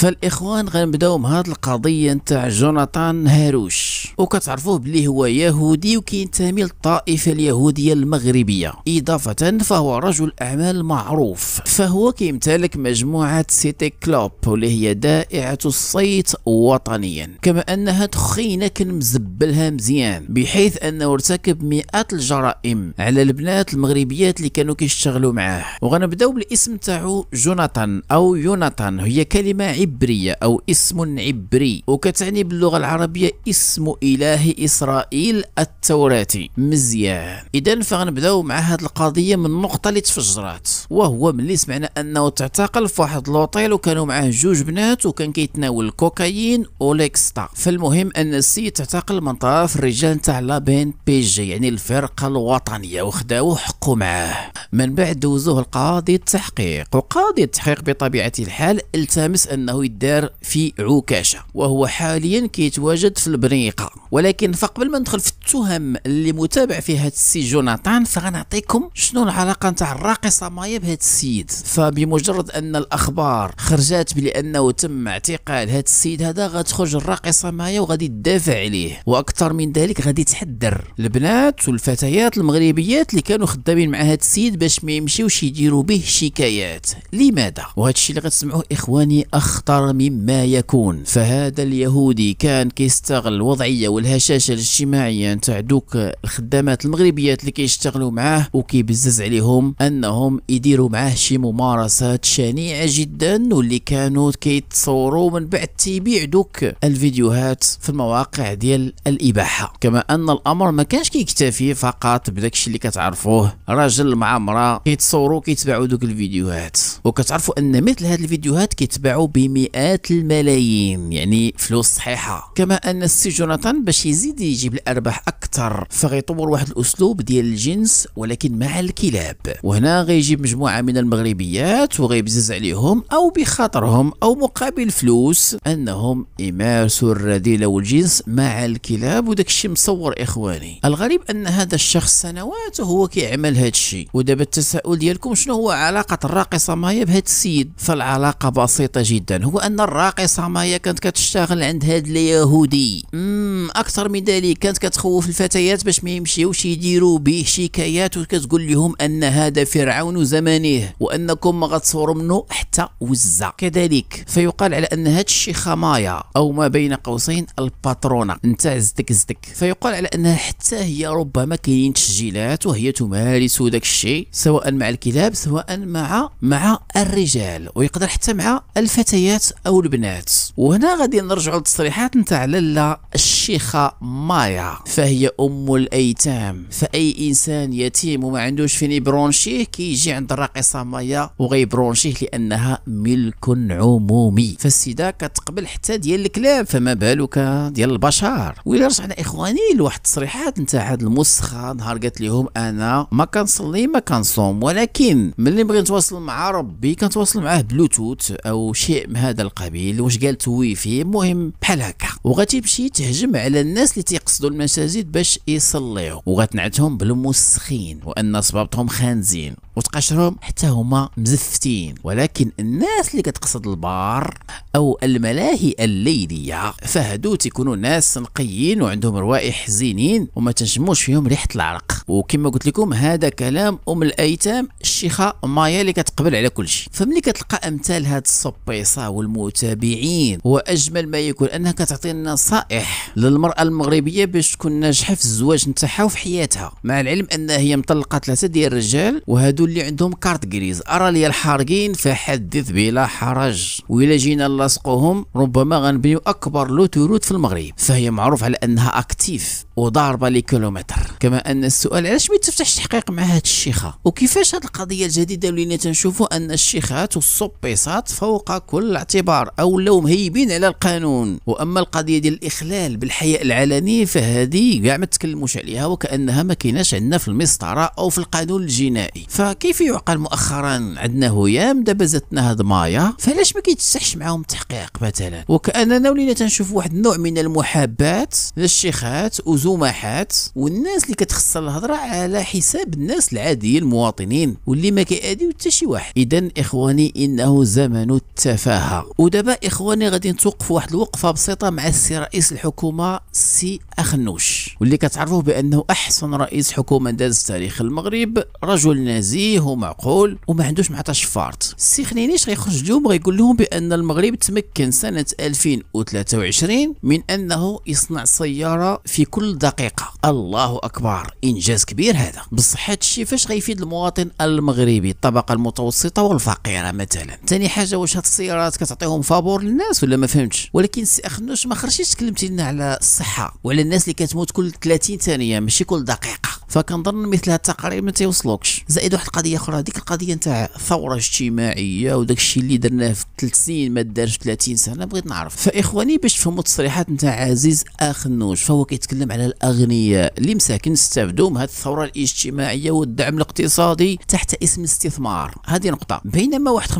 فالاخوان غنبداو بهاد القضيه نتاع جوناثان هاروش وكتعرفوه بلي هو يهودي وكينتمي للطائفة اليهودية المغربية إضافة فهو رجل أعمال معروف فهو كيمتلك مجموعة سيتي كلوب واللي هي دائعة الصيت وطنيا كما أنها تخينة كنمزبلها مزيان بحيث أنه ارتكب مئات الجرائم على البنات المغربيات اللي كانوا كيشتغلوا معاه وغنبداو بالاسم تاعو جوناثان أو يوناثان هي كلمة عبرية أو اسم عبري وكتعني باللغة العربية اسم إله إسرائيل التوراتي مزيان إذا فغنبداو مع هذه القضية من النقطة اللي تفجرات وهو ملي سمعنا أنه تعتقل في واحد لوطيل وكانوا معاه جوج بنات وكان كيتناول الكوكايين وليكستا فالمهم أن السيد تعتقل من طرف الرجال تاع لابين بي جي يعني الفرقة الوطنية وخداوه حقو معاه من بعد دوزوه القاضي التحقيق وقاضي التحقيق بطبيعة الحال التمس أنه يدار في عكاشة وهو حاليا كيتواجد في البريق الثقه ولكن فقبل ما ندخل في التهم اللي متابع فيها هذا السي جوناثان فغنعطيكم شنو العلاقه نتاع الراقصه مايا بهذا السيد فبمجرد ان الاخبار خرجت بانه تم اعتقال هذا السيد هذا غتخرج الراقصه مايا وغادي تدافع عليه واكثر من ذلك غادي تحذر البنات والفتيات المغربيات اللي كانوا خدامين مع هذا السيد باش ما يمشيوش يديروا به شكايات لماذا وهذا الشيء اللي غتسمعوه اخواني اخطر مما يكون فهذا اليهودي كان كيستغل وضع الاجتماعيه والهشاشه الاجتماعيه نتاع دوك الخدامات المغربيات اللي كيشتغلوا معاه وكيبزز عليهم انهم يديروا معاه شي ممارسات شنيعه جدا واللي كانوا كيتصوروا من بعد تيبيع دوك الفيديوهات في المواقع ديال الاباحه كما ان الامر ما كانش كيكتفي فقط بداكشي اللي كتعرفوه راجل مع امراه كيتصوروا كيتباعوا دوك الفيديوهات وكتعرفوا ان مثل هذه الفيديوهات كيتباعوا بمئات الملايين يعني فلوس صحيحه كما ان السجناء باش يزيد يجيب الارباح اكثر فغيطور واحد الاسلوب ديال الجنس ولكن مع الكلاب وهنا غيجيب مجموعه من المغربيات وغيبزز عليهم او بخاطرهم او مقابل فلوس انهم يمارسوا الرذيله والجنس مع الكلاب وداك الشيء مصور اخواني الغريب ان هذا الشخص سنوات وهو كيعمل هذا الشيء ودابا التساؤل ديالكم شنو هو علاقه الراقصه مايا بهذا السيد فالعلاقه بسيطه جدا هو ان الراقصه مايا كانت كتشتغل عند هذا اليهودي امم اكثر من ذلك كانت كتخوف الفتيات باش ما يمشيوش يديروا به شكايات وكتقول لهم ان هذا فرعون زمانه وانكم ما غتصوروا منه حتى وزه كذلك فيقال على ان هاد مايا او ما بين قوسين الباترونه انت زدك زدك فيقال على انها حتى هي ربما كاين تسجيلات وهي تمارس داك الشيء سواء مع الكلاب سواء مع مع الرجال ويقدر حتى مع الفتيات او البنات وهنا غادي نرجعوا للتصريحات نتاع لاله الشيخه مايا فهي هي ام الايتام فاي انسان يتيم وما عندوش فين يبرونشيه كيجي عند الراقصه مايا وغيبرونشيه لانها ملك عمومي فالسيده كتقبل حتى ديال الكلاب فما بالك ديال البشر ويلا رجعنا اخواني لواحد التصريحات نتاع هاد المسخه نهار قالت لهم انا ما كنصلي ما كنصوم ولكن ملي بغيت نتواصل مع ربي كنتواصل معاه بلوتوث او شيء من هذا القبيل واش قالت ويفي المهم بحال هكا وغتمشي تهجم على الناس اللي تيقصدوا المساجد باش يصليو وغتنعتهم بالموسخين وان صبابطهم خانزين وتقشرهم حتى هما مزفتين ولكن الناس اللي كتقصد البار او الملاهي الليليه فهادو تيكونوا ناس نقيين وعندهم روائح زينين وما تنشموش فيهم ريحه العرق وكما قلت لكم هذا كلام ام الايتام الشيخه مايا اللي كتقبل على كل شيء فملي كتلقى امثال هاد الصبيصه والمتابعين واجمل ما يكون انها كتعطي النصائح للمراه المغربيه باش تكون ناجحه في الزواج نتاعها وفي حياتها مع العلم انها هي مطلقه ثلاثه ديال الرجال وهادو هادو اللي عندهم كارت كريز ارى لي الحارقين فحدث بلا حرج وإلا جينا نلاصقوهم ربما غنبنيو اكبر لوتوروت في المغرب فهي معروف على انها اكتيف وضاربه لكيلومتر كما ان السؤال علاش ما تفتحش تحقيق مع هاد الشيخه وكيفاش هاد القضيه الجديده ولينا تنشوفوا ان الشيخات والصبيصات فوق كل اعتبار او لو مهيبين على القانون واما القضيه ديال الاخلال بالحياء العلني فهذه كاع ما تكلموش عليها وكانها ما كايناش عندنا في المسطره او في القانون الجنائي فكيف يعقل مؤخرا عندنا هيام دابا زاتنا هاد مايا فعلاش ما كيتسحش معاهم التحقيق مثلا وكاننا ولينا تنشوف واحد النوع من المحابات للشيخات وزمحات والناس اللي كتخسر الهضره على حساب الناس العاديين المواطنين واللي ما كيأديو حتى شي واحد اذا اخواني انه زمن التفاهه ودابا اخواني غادي نتوقف واحد الوقفه بسيطه مع السي رئيس الحكومه سي اخنوش واللي كتعرفوه بانه احسن رئيس حكومه داز تاريخ المغرب رجل نزيه ومعقول وما عندوش مع فارت السي خنينيش غيخرج اليوم غيقول لهم بان المغرب تمكن سنه 2023 من انه يصنع سياره في كل دقيقه الله اكبر كبار انجاز كبير هذا بصح هادشي فاش غيفيد المواطن المغربي الطبقه المتوسطه والفقيره مثلا ثاني حاجه واش هاد السيارات كتعطيهم فابور للناس ولا ما فهمتش ولكن سي اخنوش ما خرجتيش تكلمتي لنا على الصحه وعلى الناس اللي كتموت كل 30 ثانيه ماشي كل دقيقه فكنظن مثل تقريبا ما تيوصلوكش زائد واحد القضيه اخرى هذيك القضيه نتاع ثوره اجتماعيه وداك الشيء اللي درناه في 3 سنين ما دارش 30 سنه بغيت نعرف فاخواني باش تفهموا التصريحات نتاع عزيز اخ نوش فهو كيتكلم على الاغنياء اللي مساكن استافدوا من هذه الثوره الاجتماعيه والدعم الاقتصادي تحت اسم الاستثمار هذه نقطه بينما واحد 95%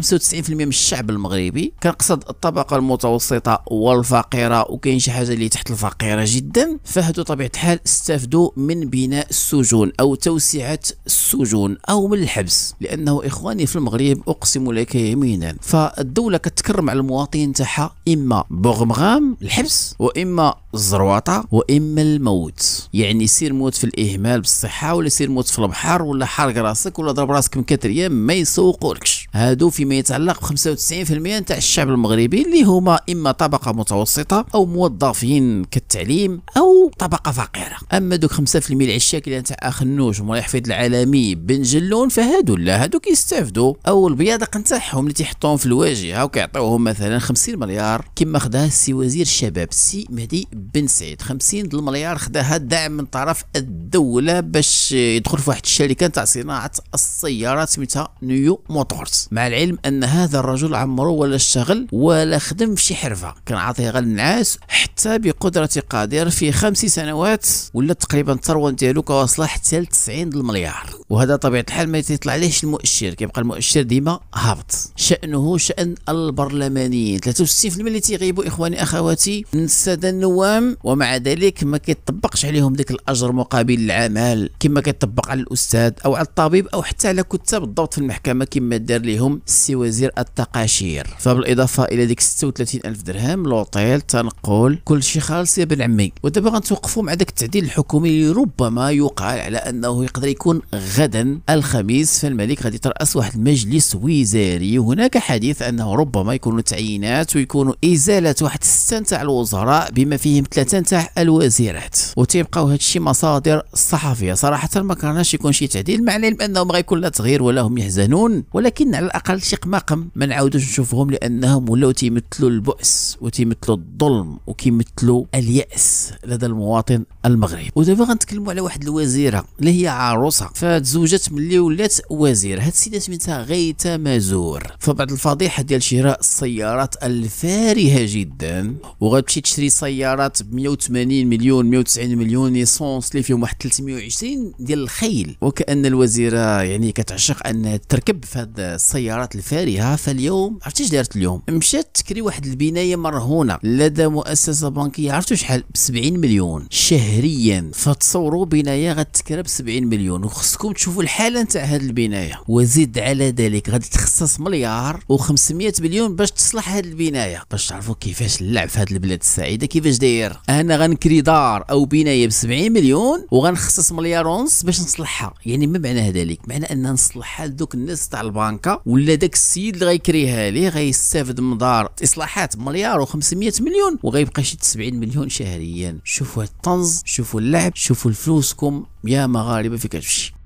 من الشعب المغربي كنقصد الطبقه المتوسطه والفقيره وكاين شي حاجه اللي تحت الفقيره جدا فهادو طبيعه الحال استافدوا من بناء السوق السجون أو توسعة السجون أو من الحبس لأنه إخواني في المغرب أقسم لك يمينا فالدولة كتكرم على المواطن تاعها إما بغمغام الحبس وإما الزرواطة وإما الموت يعني سير موت في الإهمال بالصحة ولا سير موت في البحر ولا حرق راسك ولا ضرب راسك من كتر ما يسوقولكش هادو فيما يتعلق ب 95% نتاع الشعب المغربي اللي هما اما طبقه متوسطه او موظفين كالتعليم او طبقه فقيره اما دوك 5% العشاكله نتاع النوج ومريح فيد العالمي بن جلون فهادو لا هادو كيستافدوا او البيادق نتاعهم اللي تيحطوهم في الواجهه وكيعطيوهم مثلا 50 مليار كما خداها السي وزير الشباب السي مهدي بن سعيد 50 المليار خداها دعم من طرف الدوله باش يدخل في واحد الشركه نتاع صناعه السيارات سميتها نيو موتورز مع العلم ان هذا الرجل عمره ولا اشتغل ولا خدم في شي حرفه كان عاطيه غير النعاس حتى بقدره قادر في خمس سنوات ولا تقريبا الثروه ديالو كواصله حتى ل 90 المليار وهذا طبيعه الحال ما تيطلعليش المؤشر كيبقى المؤشر ديما هابط شانه شان البرلمانيين 63% اللي تيغيبوا اخواني اخواتي من الساده النوام ومع ذلك ما كيطبقش عليهم ديك الاجر مقابل العمل كما كيطبق على الاستاذ او على الطبيب او حتى على كتاب الضبط في المحكمه كما دار لهم السي وزير التقاشير فبالاضافه الى ديك 36 الف درهم لوطيل تنقل كل شيء خالص يا بن عمي ودابا غنتوقفوا مع داك التعديل الحكومي اللي ربما يقال على انه يقدر يكون غدا الخميس فالملك غادي تراس واحد المجلس وزاري وهناك حديث انه ربما يكون تعيينات ويكون ازاله واحد سته نتاع الوزراء بما فيهم ثلاثه نتاع الوزيرات وتيبقاو هادشي مصادر صحفيه صراحه ما كرهناش يكون شي تعديل مع العلم انهم غيكون لا تغيير ولا هم يحزنون ولكن على الاقل شي قماقم ما نعاودوش نشوفهم لانهم ولاو تيمثلوا البؤس وتيمثلوا الظلم وكيمثلوا الياس لدى المواطن المغربي ودابا غنتكلموا على واحد الوزيره اللي هي عروسه فتزوجت ملي ولات وزير هاد السيده سميتها غيتا مازور فبعد الفضيحه ديال شراء السيارات الفارهه جدا وغتمشي تشري سيارات ب 180 مليون 190 مليون ليسونس اللي فيهم واحد 320 ديال الخيل وكان الوزيره يعني كتعشق انها تركب في هاد السيارات الفارهه فاليوم عرفتي اش دارت اليوم مشات تكري واحد البنايه مرهونه لدى مؤسسه بنكيه عرفتوا شحال ب 70 مليون شهريا فتصوروا بنايه غتكرى ب 70 مليون وخصكم تشوفوا الحاله نتاع هذه البنايه وزيد على ذلك غادي تخصص مليار و500 مليون باش تصلح هذه البنايه باش تعرفوا كيفاش اللعب في هذه البلاد السعيده كيفاش داير انا غنكري دار او بنايه ب 70 مليون وغنخصص مليار ونص باش نصلحها يعني ما معنى ذلك معنى ان نصلحها لذوك الناس تاع البنكه ولا داك السيد اللي غيكريها ليه غيستافد من دار اصلاحات مليار و500 مليون وغيبقى شي 70 مليون شهريا شوفوا الطنز شوفوا اللعب شوفوا فلوسكم يا مغاربه فين كتمشي